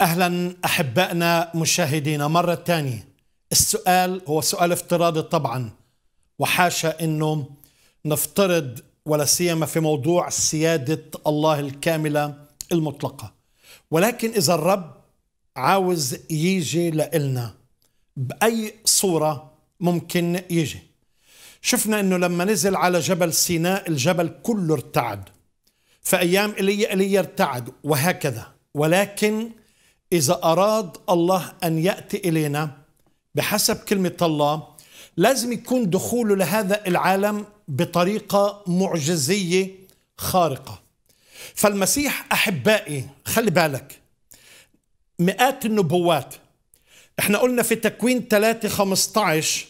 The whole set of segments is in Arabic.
اهلا احبائنا مشاهدينا مره ثانيه السؤال هو سؤال افتراضي طبعا وحاشا انه نفترض ولا سيما في موضوع سياده الله الكامله المطلقه ولكن اذا الرب عاوز يجي لإلنا باي صوره ممكن يجي شفنا انه لما نزل على جبل سيناء الجبل كله ارتعد فايام ايليا ايليا ارتعد وهكذا ولكن إذا أراد الله أن يأتي إلينا بحسب كلمة الله لازم يكون دخوله لهذا العالم بطريقة معجزية خارقة فالمسيح أحبائي خلي بالك مئات النبوات احنا قلنا في تكوين 3 15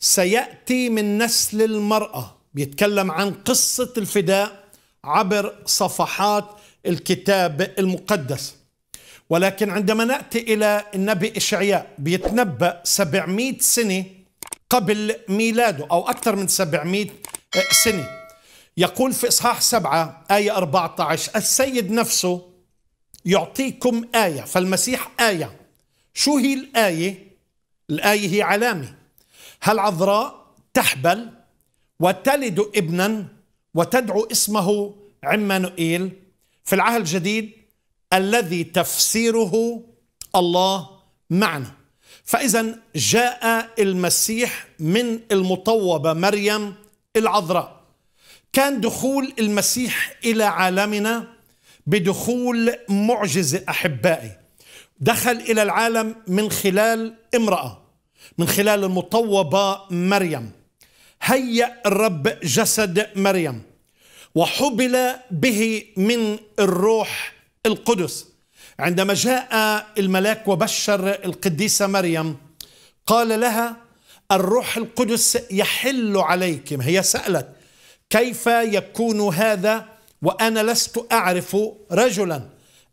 سيأتي من نسل المرأة بيتكلم عن قصة الفداء عبر صفحات الكتاب المقدس ولكن عندما نأتي إلى النبي إشعياء بيتنبأ 700 سنة قبل ميلاده أو أكثر من 700 سنة يقول في إصحاح 7 آية 14 السيد نفسه يعطيكم آية فالمسيح آية شو هي الآية؟ الآية هي علامة هل عذراء تحبل وتلد ابنا وتدعو اسمه عمانوئيل في العهد الجديد الذي تفسيره الله معنا فإذا جاء المسيح من المطوبة مريم العذراء كان دخول المسيح إلى عالمنا بدخول معجزة أحبائي دخل إلى العالم من خلال امرأة من خلال المطوبة مريم هيأ الرب جسد مريم وحبل به من الروح القدس عندما جاء الملاك وبشر القديسة مريم قال لها الروح القدس يحل عليك هي سألت كيف يكون هذا وأنا لست أعرف رجلا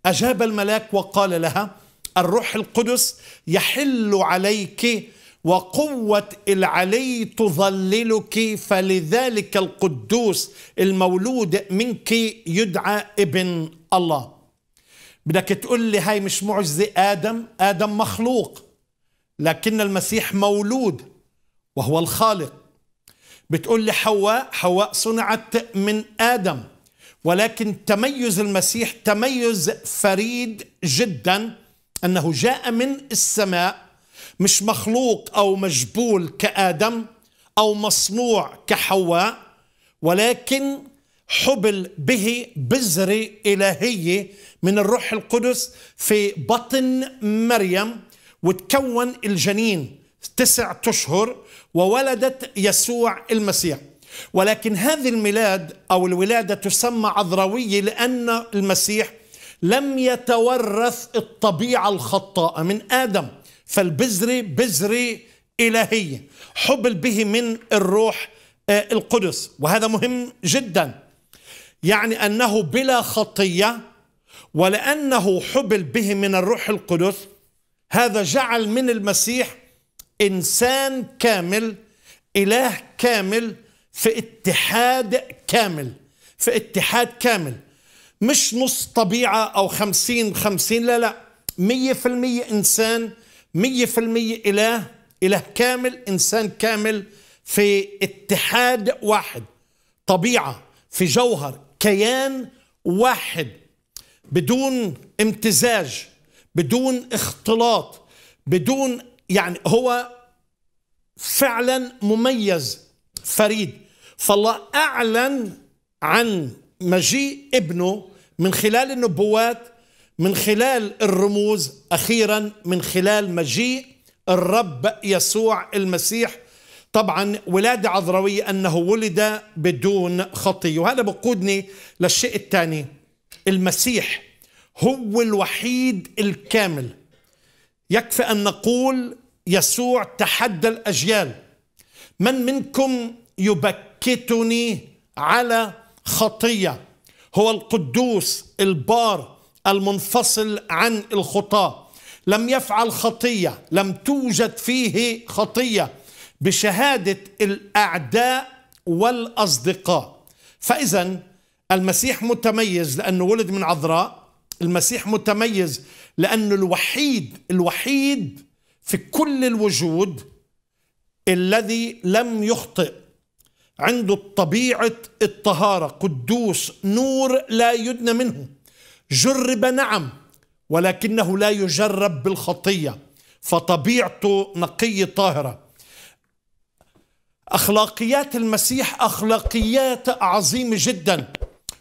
أجاب الملاك وقال لها الروح القدس يحل عليك وقوة العلي تظللك فلذلك القدوس المولود منك يدعى ابن الله بدك تقول لي هاي مش معجزة آدم آدم مخلوق لكن المسيح مولود وهو الخالق بتقول لي حواء حواء صنعت من آدم ولكن تميز المسيح تميز فريد جدا أنه جاء من السماء مش مخلوق أو مجبول كآدم أو مصنوع كحواء ولكن حبل به بذرة إلهية من الروح القدس في بطن مريم وتكون الجنين تسعة أشهر وولدت يسوع المسيح ولكن هذه الميلاد أو الولادة تسمى عذراوية لأن المسيح لم يتورث الطبيعة الخطاء من آدم فالبذرة بذرة إلهية حبل به من الروح آه، القدس وهذا مهم جداً يعني أنه بلا خطية ولأنه حبل به من الروح القدس هذا جعل من المسيح إنسان كامل إله كامل في اتحاد كامل في اتحاد كامل مش نص طبيعة أو خمسين خمسين لا لا مية في المية إنسان مية في المية إله إله كامل إنسان كامل في اتحاد واحد طبيعة في جوهر كيان واحد بدون امتزاج بدون اختلاط بدون يعني هو فعلا مميز فريد فالله اعلن عن مجيء ابنه من خلال النبوات من خلال الرموز اخيرا من خلال مجيء الرب يسوع المسيح طبعا ولادة عذراوية أنه ولد بدون خطية وهذا بقودني للشيء الثاني المسيح هو الوحيد الكامل يكفي أن نقول يسوع تحدى الأجيال من منكم يبكتني على خطية هو القدوس البار المنفصل عن الخطاه لم يفعل خطيه لم توجد فيه خطيه بشهادة الأعداء والأصدقاء فإذا المسيح متميز لأنه ولد من عذراء المسيح متميز لأنه الوحيد الوحيد في كل الوجود الذي لم يخطئ عنده طبيعة الطهارة قدوس نور لا يدنى منه جرب نعم ولكنه لا يجرب بالخطية فطبيعته نقية طاهرة أخلاقيات المسيح أخلاقيات عظيمة جدا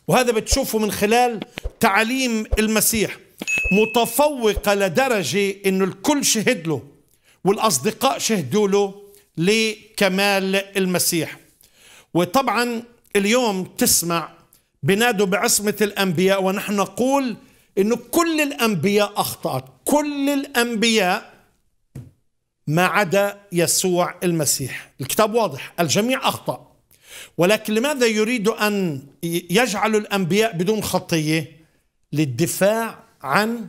وهذا بتشوفه من خلال تعاليم المسيح متفوقة لدرجة أنه الكل شهد له والأصدقاء شهدوا له لكمال المسيح وطبعا اليوم تسمع بنادوا بعصمة الأنبياء ونحن نقول أنه كل الأنبياء أخطأت كل الأنبياء ما عدا يسوع المسيح الكتاب واضح الجميع أخطأ ولكن لماذا يريد أن يجعل الأنبياء بدون خطية للدفاع عن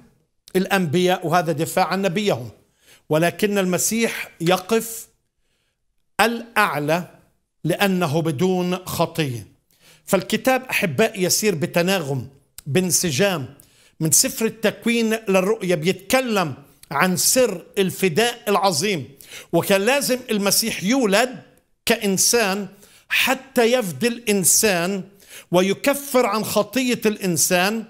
الأنبياء وهذا دفاع عن نبيهم ولكن المسيح يقف الأعلى لأنه بدون خطية فالكتاب أحباء يسير بتناغم بانسجام من سفر التكوين للرؤية بيتكلم عن سر الفداء العظيم وكان لازم المسيح يولد كإنسان حتى يفدي الإنسان ويكفر عن خطية الإنسان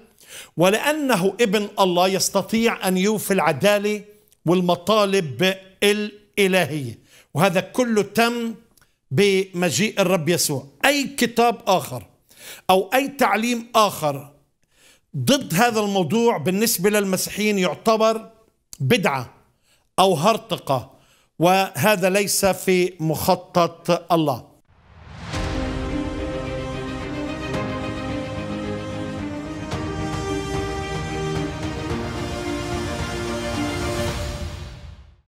ولأنه ابن الله يستطيع أن يوفي العدالة والمطالب الإلهية وهذا كله تم بمجيء الرب يسوع أي كتاب آخر أو أي تعليم آخر ضد هذا الموضوع بالنسبة للمسيحيين يعتبر بدعة أو هرطقة وهذا ليس في مخطط الله